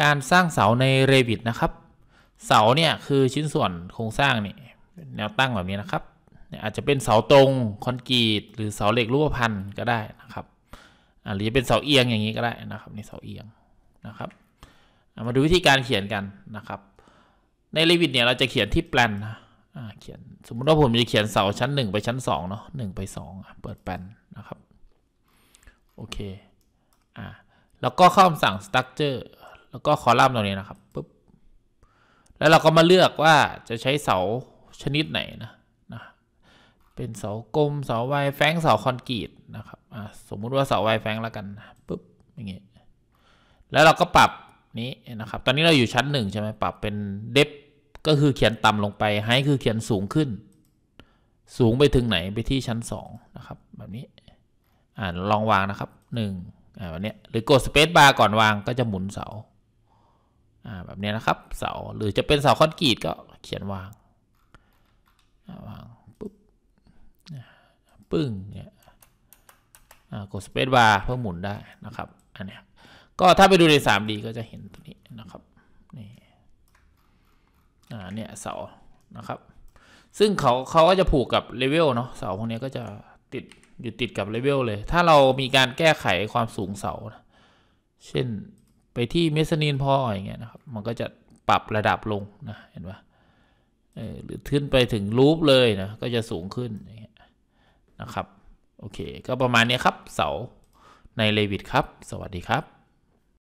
การสร้างเสาใน Revit นะครับ เสาเนี่ย คือชิ้นส่วนโครงสร้างนี่แนวตั้งแบบนี้นะครับ อาจจะเป็นเสาตรงคอนกรีตหรือเสาเหล็กรูปพันธ์ก็ได้นะครับหรือจะเป็นเสาเอียงอย่างนี้ก็ได้นะครับในเสาเอียงนะครับ มาดูวิธีการเขียนกันนะครับ ใน Revit เนี่ยเราจะเขียนที่แปลนนะเขียนสมมติว่าผมจะ เขียนเสาชั้น 1 ไปชั้น2เนาะ1ไป2เปิดแปลนนะครับโอเคอ่าแล้วก็เข้าคำสั่ง structure แล้วก็คอลัมน์ตรงนี้นะ ครับปุ๊บแล้วเราก็มาเลือกว่าจะใช้เสาชนิดไหนนะนะเป็นเสากลมเสาไวแฟงเสาคอนกรีตนะครับสมมุติว่าเสาไวแฟงแล้วกันนะปุ๊บอย่างเงี้ยแล้วเราก็ปรับนี้นะครับ ตอนนี้เราอยู่ชั้นหนึ่งใช่ไหมปรับเป็นเดฟก็คือเขียนต่ำลงไปไฮคือเขียนสูงขึ้น สูงไปถึงไหนไปที่ชั้น2นะ ครับ แบบนี้อ่าลองวางนะครับ1อ่าแบบนี้หรือกดสเปซบาร์ก่อนวางก็จะหมุนเสาแบบนี้นะครับ เสาหรือจะเป็นเสาคอนกรีตก็เขียนวางวางปุ๊บปึ้งเนี่ยกดสเปซบาร์เพื่อหมุนได้นะครับอันนี้ก็ถ้าไปดูใน 3D ก็จะเห็นตรงนี้นะครับนี่อ่าเนี่ยเสานะครับ ซึ่งเขาเขาก็จะผูกกับเลเวลเนาะเสาพวกนี้ก็จะติดอยู่ติดกับเลเวลเลย ถ้าเรามีการแก้ไขความสูงเสาเช่นไปที่เมสนีนพออย่างเงี้ยนะครับ มันก็จะปรับระดับลงนะ เห็นปะเออหรือขึ้นไปถึงรูปเลยนะก็จะสูงขึ้นอย่างเงี้ยนะครับ โอเค ก็ประมาณนี้ครับ เสาในเลวิดครับ สวัสดีครับ